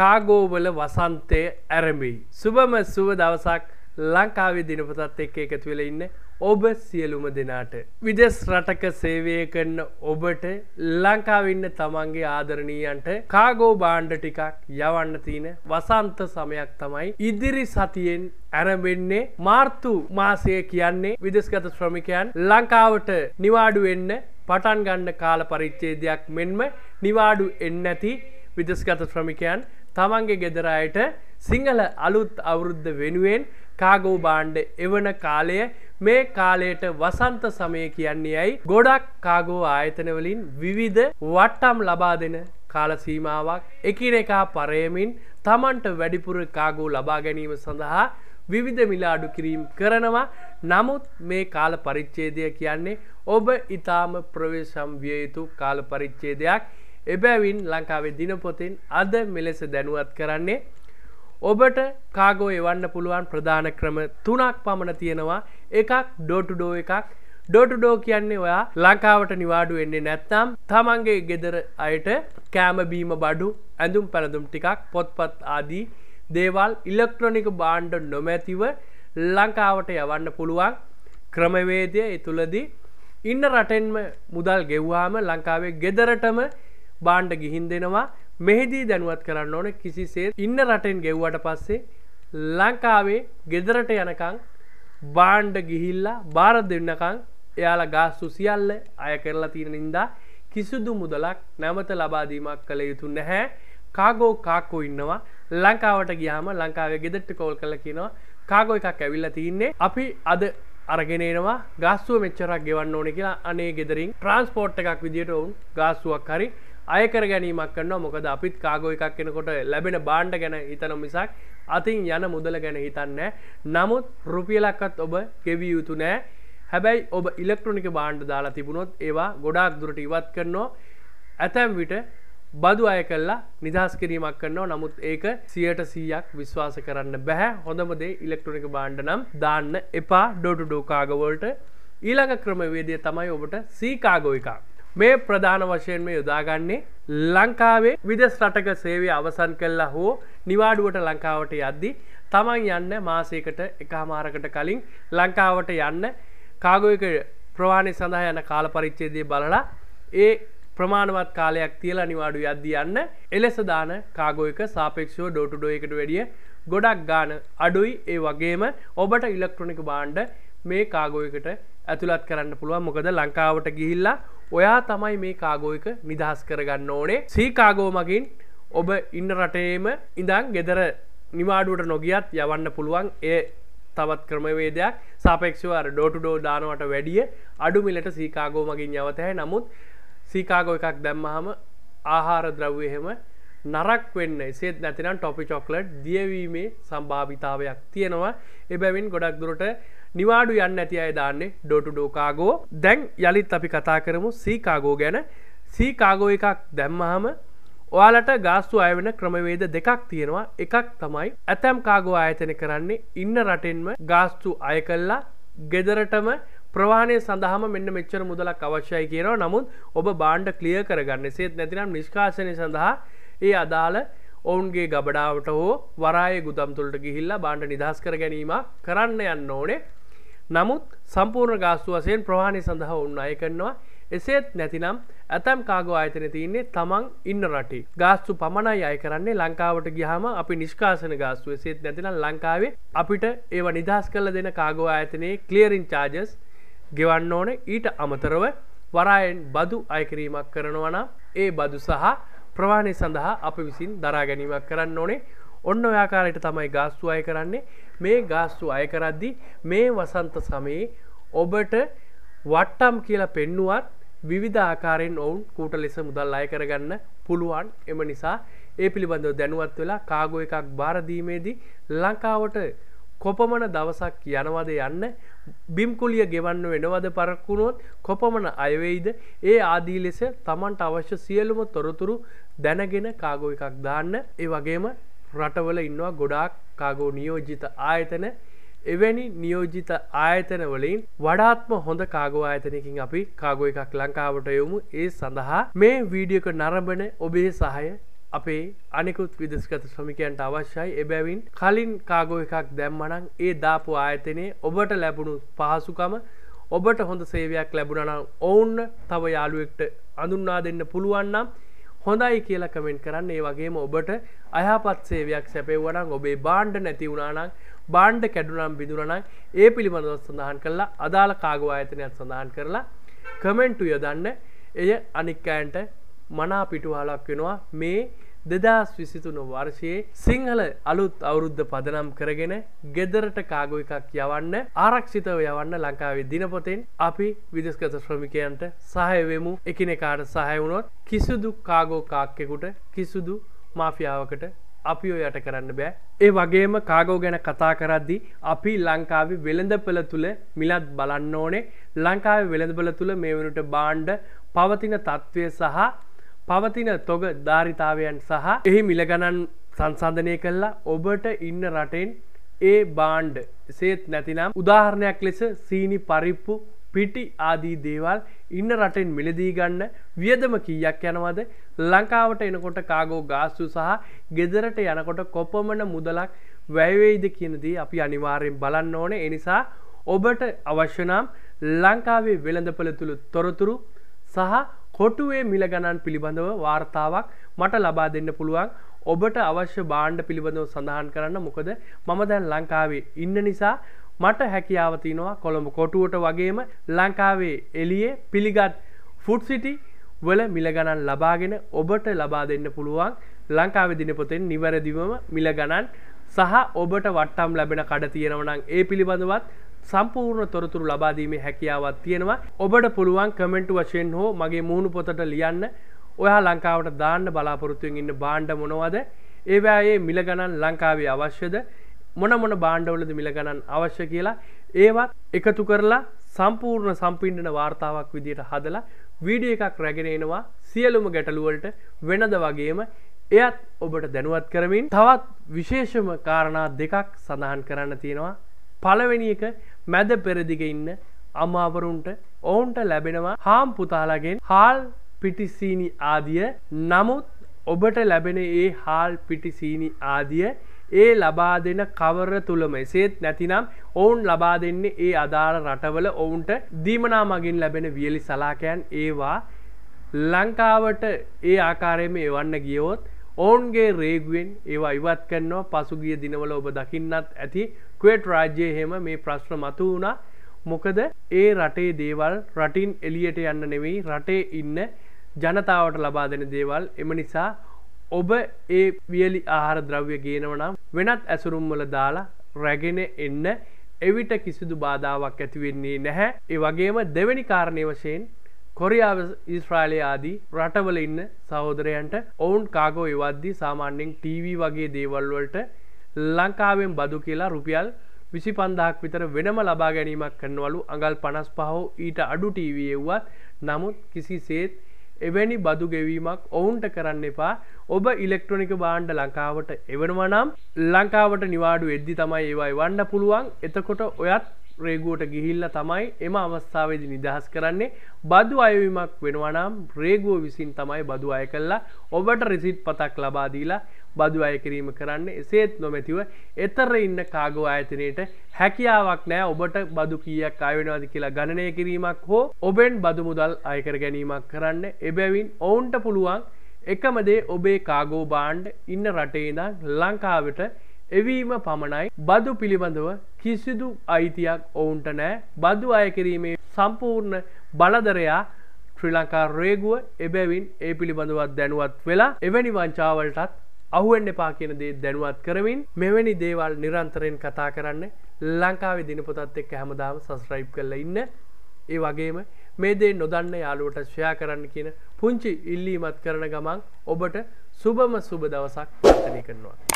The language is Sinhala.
කාගෝවල වසන්තය ඇරඹී. සුබම සුව දවසක් ලංකාවේ දිනපතත් එක්ක එකතු වෙලා ඉන්න ඔබ සියලුම දෙනාට. විදෙස් රටක සේවය කරන ඔබට ලංකාවෙන්න තමන්ගේ ආදරණීයන්ට කාගෝ බාණ්ඩ ටිකක් යවන්න තියෙන වසන්ත සමයක් තමයි ඉදිරි සතියෙන් ඇරඹෙන්නේ මාර්තු මාසය කියන්නේ විදෙස්ගත ශ්‍රමිකයන් ලංකාවට නිවාඩු වෙන්න පටන් ගන්න කාල පරිච්ඡේදයක් මෙන්ම නිවාඩු එන්නේ නැති විදෙස්ගත ශ්‍රමිකයන් තමන්ගේ ගෙදරයට සිංහල අලුත් අවුරුද්ධ වෙනුවෙන් කාගෝ බාණ්ඩ එවන කාලය මේ කාලයට වසන්ත සමය කියන්නේ යයි ගොඩක් කාගෝ ආයතනවලින් විවිධ වට්ටම් ලබා දෙන කාලසීමාවක් එකිනෙකා පරයමින් තමන්ට වැඩිපුර කාගෝ ලබා ගැනීම සඳහා විවිධ මිලාඩු කිරීම් කරනවා නමුත් මේ කාල පරිච්චේදය කියන්නේ ඔබ ඉතාම ප්‍රවේශම් විය යුතු කාල පරිච්චේදයක් එබැවින් ලංකාවේ දිනපොතින් අද මෙලෙස දැනුවත් කරන්නේ ඔබට කාගෝ එවන්න පුළුවන් ප්‍රධාන ක්‍රම තුනක් පමණ තියෙනවා එකක් ඩෝටුඩෝ එකක් ඩෝටුඩෝ කියන්නේ ඔයා ලංකාවට නිවාඩු එන්නේ නැත්නම් තමන්ගේ ගෙදර අයට කෑමබීම බඩු ඇඳුම් පැළඳුම් ටිකක් පොත්පත් ආදී දේවල් ඉලෙක්ට්‍රොනික බාණ්ඩ නොමැතිව ලංකාවට යවන්න පුළුවන් ක්‍රමවේදය ඒ තුළදී ඉන්න රටෙන්ම මුදල් ගෙව්වාම ලංකාවේ ගෙදරටම බාණ්ඩ ගිහින් දෙනවා මෙහිදී දැනුවත් කරන්න ඕන කිසිසේ ඉන්න රටෙන් ගෙව්වට පස්සේ ලංකාවේ ගෙදරට යනකං බාණ්ඩ ගිහිල්ලා බාර දෙන්නකං එයාලා ගාස්තු සියල්ල අය කරලා තියෙන නින්දා කිසිදු මුදලක් නැමත ලබාදීමක් කළ යුතු නැහැ කාගෝ කාක්කෝ ඉන්නවා ලංකාවට ගියාම ලංකාවේ ගෙදට්ට කෝල් කල කියනවා කාගෝ එකක් ඇවිල්ලා තියන්නේ අපි අද අරගෙනනවා ගාස්තුව මෙච්චරක් ගෙවන්න ඕන කියලා අනේ ගෙදරින් ට්‍රන්ස්පෝට් එකක් විදිට ඔවුන් ගාස්තුවක් හරි අයකර ගැනීමක් කන්න මොකද අපිත් කාගෝ එකක් කෙනකොට ලැබෙන බාණ්ඩ ගැන හිතන මිසක් අතින් යන මුදල ගැන හිතන්න නමුත් රුපියලක්කත් ඔබ ගෙවිය යුතු නෑ හැබැයි ඔබ ඉලෙක්ට්‍රොනික බාණ්ඩ දාලා තිබුණොත් ඒවා ගොඩාක් දුරට ඉවත් කරනවා ඇතැම් විට බදු අය කල්ලා නිදහස් කිරීමක් කන්නවා නමුත් ඒක සියට සීයක් විශ්වාස කරන්න බැහැ හොඳමදේ ඉලෙක්ට්‍රොනික බාණ්ඩ නම් දාන්න එපා ඩොඩු ඩෝකාගවලට ඊළඟ ක්‍රමවේදය තමයි ඔබට සීකාගෝ එකක්. මේ ප්‍රධාන වශයෙන් මේ යොදාගන්නේ ලංකාවේ විදෙස් රටක සේවය අවසන් කළා හෝ නිවාඩුවට ලංකාවට යද්දී තමන් යන්න මාසයකට එකහමාරකට කලින් ලංකාවට යන්න කාගෝයක ප්‍රවාණය සඳහා යන කාල පරිච්චේදය බලලා ඒ ප්‍රමාණවත් කාලයක් තියලා නිවාඩු යද්දි යන්න එලෙස දාන කාගෝයක සාපේක්ෂව ඩෝටුඩෝ එකට වැඩිය ගොඩක් ගාන අඩුයි ඒ වගේම ඔබට ඉලෙක්ට්‍රොනික බාණ්ඩ මේ කාගෝයකට ඇතුළත් කරන්න පුළුවන් මොකද ලංකාවට ගිහිල්ලා ඔයා තමයි මේ කාගෝයක නිදහස් කරගන්න ඕනේ සීකාගෝ මගින් ඔබ ඉන්න රටේම ඉඳං ගෙදර නිවාඩුවට නොගියත් යවන්න පුළුවන් ඒ තවත් ක්‍රමවේදයක් සාපේක්ෂවර ඩෝටුඩෝ දානවට වැඩිය අඩුමිලට සීකාගෝ මගින් යවතහැ නමුත් සීකාගෝ එකක් දැම්මහම ආහාර ද්‍රව්‍යහෙම නරක් වෙන්න එසේත් නැතිනම් ටොපි චොක්ලට් දියවීමේ සම්භාවිතාවයක් තියෙනවා එබැවින් ගොඩක් දුරට නිවාඩු යන්න ඇති අය දාන්නේ ඩොටු ඩෝකාගෝ දැන් යළිත් අපි කතා කරමු සීකාගෝ ගැන සීකාගෝ එකක් දැම්මහම ඔයාලට ගාස්තු අයවෙන ක්‍රමවේද දෙකක් තියෙනවා එකක් තමයි ඇතැම් කාගෝ ආයතන කරන්නේ ඉන්න රටෙන්ම ගාස්තු අය කල්ලා ගෙදරටම ප්‍රවාණය සඳහම මෙන්න මෙච්චර මුදලක් අවශ්‍යයි කියනවා නමුත් ඔබ බාණ්ඩ ක්ලිය කරගන්න සේත් නැතිනම් නිෂ්කාශනය සඳහා ඒ අදාළ ඔවුන්ගේ ගබඩාවට හෝ වරාය ගුදම්තුළට ගිහිල්ලා බාණ්ඩ නිදහස් කර ගැනීම කරන්න යන්න ඕනේ නමුත් සම්පූර්ණ ගාස්තු වසයෙන් ප්‍රවාණය සඳහා උන්න අය කරනවා එසේත් නැතිනම් ඇතැම් කාගෝ ආයතන තියන්නේ තමන් ඉන්න රටේ ගාස්තු පමණයි අය කරන්නේ ලංකාවට ගිහම අපි නිෂ්කාසන ගාස්තු එසේත් නැතිනම් ලංකාවේ අපිට ඒව නිදහස් කල දෙන කාගෝ ආයතනයේ කලියරින් චාජස් ගෙවන්න ඕන ඊට අමතරව වරායෙන් බදු අයකිරීමක් කරනවනම් ඒ බදු සහ ප්‍රවාණය සඳහා අපි විසින් දරා ගැනීමක් කරන්න ඕනේ ඔන්න ඔයාකාරයට තමයි ගාස්තු අය කරන්නේ මේ ගාස්තු අය කරද්දි මේ වසන්ත සමයේ ඔබට වට්ටම් කියලා පෙන්නුවත් විවිධ ආකාරයෙන් ඔවුන් කූට ලෙස මුදල් අය කරගන්න පුළුවන් එම නිසා ඒ පිළිබඳව දැනුවත් වෙලා කාගෝ එකක් බාරදීමේදී ලංකාවට කොපමණ දවසක් යනවද යන්න බිම්කුලිය ගෙවන්න වෙනවද පරක්කුණුවොත් කොපමණ අයවෙයිද ඒ ආදී ලෙස තමන්ට අවශ්‍ය සියලුම තොරතුරු දැනගෙන කාගෝ එකක් දාන්න ඒ වගේම රටවල ඉන්නවා ගොඩාක් කාගෝ නියෝජිත ආයතන එවැනි නියෝජිත ආයතනවලින් වඩාත්ම හොඳ කාගෝ ආයතනයකින් අපි කාගෝ එකක් ලංකාවට යොමු ඒ සඳහා මේ වීඩියක නරඹන ඔබේ සහය අපේ අනෙකුත් විදස්ගත ශ්‍රමිකයන්ට අවශ්‍යයි එබැවින් කලින් කාගෝ එකක් දැම්මනං ඒ දාපු ආයතනයේ ඔබට ලැබුණු පහසුකම ඔබට හොඳ සේවයක් ලැබුණනම් ඔවුන්න තව යාළුවෙක්ට අඳුන්නා දෙන්න පුළුවන්නම් හොඳයි කියලා කමෙන්ට් කරන්න ඒ වගේම ඔබට අයහපත් සේවයක් සැපෙව්වනම් ඔබේ බාණ්ඩ නැති වුණානම් බාණ්ඩ කැඩුනම් බිඳුණනම් ඒ පිළිබඳව සඳහන් කළා අදාළ කාගෝ ආයතනයක් සඳහන් කරලා කමෙන්ට් යොදන්න එය අනික් අයන්ට මනා පිටුවහලක් වෙනවා මේ දෙදස් විසිතුන වර්ෂයේ සිංහල අලුත් අවුරුද්ධ පදනම් කරගෙන ගෙදරට කාගෝ එකක් යවන්න ආරක්ෂිතව යවන්න ලංකාවේ දිනපොතෙන් අපි විදස්ගත ශ්‍රමිකයන්ට සහයවෙමු එකනෙකාට සහයවුණොත් කිසිුදු කාගෝ කාක්කෙකුට කිසිුදු මාෆියාවකට අපිෝ යට කරන්න බෑ. ඒ වගේම කාගෝ ගැන කතා කරද්දි අපි ලංකාවි වෙළඳ පෙළ තුළ මිලත් බලන්න ඕනේ ලංකාව වෙළඳ පෙළ තුළ මේ වනට බාණ්ඩ පවතින තත්ත්වය සහ පවතින තොග ධාරිතාවයන් සහ එහි මිලගණන් සංසන්ධනය කල්ලා ඔබට ඉන්න රටෙන් ඒ බාන්්ඩ සේත් නැතිනම් උදාහරණයක් ලෙස සීනි පරිප්පු පිටි ආදී දේවල් ඉන්න රටෙන් මිලදී ගන්න වියදම කීයක් යනවද ලංකාවට එනකොට කාගෝ ගාස්තු සහ ගෙදරට යනකොට කොපමන මුදලක් වැයවෙයිද කියනදී අපි අනිවාර්යෙන් බලන්න ඕන එනිසා ඔබට අවශ්‍යනම් ලංකාවේ වෙළඳපළ තුළු තොරතුරු සහ කොටුවේ මිල ගණන් පිළිබඳව වාර්තාවක් මට ලබා දෙන්න පුළුවන් ඔබට අවශ්‍ය බාණ්ඩ පිළිබඳව සඳහන් කරන්න මොකද මම දැන් ලංකාවේ ඉන්න නිසා මට හැකියාව තියෙනවා කොළඹ කොටුවට වගේම ලංකාවේ එළියේ පිළිගත් ෆුඩ් සිටි වල මිල ගණන් ලබාගෙන ඔබට ලබා දෙන්න පුළුවන් ලංකාවේ දිනපොතෙන් නිවැරදිවම මිල ගණන් සහ ඔබට වට්ටම් ලැබෙන කඩ තියෙනවනම් ඒ පිළිබඳවත් සම්පූර්ණ තොරතුරු ලබාදීමේ හැකියාවත් තියෙනවා ඔබට පුළුවන් කමෙන්ට් වශයෙන් හෝ මගේ මූුණු පොතට ලියන්න ඔයා ලංකාවට දාන්න බලාපොරොත්තුවෙන් ඉන්න බාණ්ඩ මොනවද ඒවැයේ මිල ගණන් ලංකාවේ අවශ්‍යද මොන මොන බාණ්ඩවලද මිල ගණන් අවශ්‍ය කියලා ඒවත් එකතු කරලා සම්පූර්ණ සම්පින්ඩන වාර්තාවක් විදියට හදලා වීඩිය එකක් රැගෙන එනවා සියලුම ගැටලුවලට වෙනද වගේම එයත් ඔබට දැනුවත් කරමින් තවත් විශේෂම කාරණා දෙකක් සඳහන් කරන්න තියෙනවා පළවෙනි එක මැද පෙරදිග ඉන්න අමාවරුන්ට ඔවුන්ට ලැබෙනවා හාම් පුතාලගෙන් හාල් පිටිසීනි ආදිය නමුත් ඔබට ලැබෙන ඒ හාල් පිටිසීනි ආදිය ඒ ලබා දෙන කවර තුළම එසේත් නැතිනම් ඔවුන් ලබා දෙන්නේ ඒ අදාළ රටවල ඔවුන්ට දීමනා මගින් ලැබෙන වියලි සලාකයන් ඒවා ලංකාවට ඒ ආකාරයම එවන්න ගියවොත් ඔවුන්ගේ රේගුවෙන් ඒවා ඉවත් කරනවා පසුගිය දිනවල ඔබ දකින්නත් ඇති ක්වේට් රාජ්‍යය හෙම මේ ප්‍රශ්න මතු වුණා මොකද ඒ රටේ දේවල් රටින් එලියට යන්න නෙවෙයි රටේ ඉන්න ජනතාවට ලබා දෙන දේවල් එම නිසා ඔබ ඒ වියලි ආහාර ද්‍රව්‍ය ගේනවනම් වෙනත් ඇසුරුම්වල දාලා රැගෙන එන්න එවිට කිසිදු බාධාවක් ඇතිවෙන්නේ නැහැ ඒ වගේම දෙවැනි කාරණය වශයෙන් කොරියාව ඉස්්‍රාලය ආදී රටවල ඉන්න සහෝදරයන්ට ඔවුන් කාගෝ ඉවද්දී සාමාන්‍යෙන් ටීවී වගේ දේවල්වලට ලංකාවෙන් බදු කියලා රුපියල් විසි පන්දහක් විතර වෙනම ලබා ගැනීමක් කරනවලු අඟල් පනස් පහෝ ඊට අඩු ටීවයව්වත් නමුත් කිසිසේත් එවැනි බදු ගෙවීමක් ඔවුන්ට කරන්න එපා ඔබ ඉලෙක්ට්‍රොනික බාණ්ඩ ලංකාවට එවනවනම් ලංකාවට නිවාඩු එද්දි තමයි ඒවයි වන්න පුළුවන් එතකොට ඔයත් රේගුවට ගිහිල්ල තමයි එම අවස්ථාවේදි නිදහස් කරන්නේ බදු අයවීමක් වෙනවනම් රේගුව විසින් තමයි බදු අය කල්ලා ඔබට රිසිට් පතක් ලබාදීලා බදු අයකිරීම කරන්න එසේත් නොමැතිව එතර ඉන්න කාගෝ ආයතනයට හැකියාවක් නෑ ඔබට බදු කියක් අයවෙනවාද කියලා ගණනය කිරීමක් හෝ ඔබෙන් බදු මුදල් අයකර ගැනීමක් කරන්න එබැවින් ඔවුන්ට පුළුවන් එකමදේ ඔබේ කාගෝ බාණ්ඩ ඉන්න රටේදං ලංකාවට එවීම පමණයි බදු පිළිබඳව කිසිදු අයිතියක් ඔවුන්ට නෑ බදු අය කිරීමේ සම්පූර්ණ බලදරයා ශ්‍රී ලංකා රේගුව එබැවින් ඒ පිළිබඳවත් දැනුවත් වෙලා එවැනි වංචාවලටත් අහුවෙන්ඩ එපා කියන දේ දැනුවත් කරමින් මෙවැනි දේවල් නිරන්තරයෙන් කතා කරන්න ලංකාවේ දිනපොතත් එක් හැමදාම සස්්‍රයිප් කරලා ඉන්න ඒ වගේම මේ දේ නොදන්න යාලුවට ෂයා කරන්න කියන පුංචි ඉල්ලීමත් කරන ගමන් ඔබට සුබම සුබ දවසක් පර්තනය කරනවා.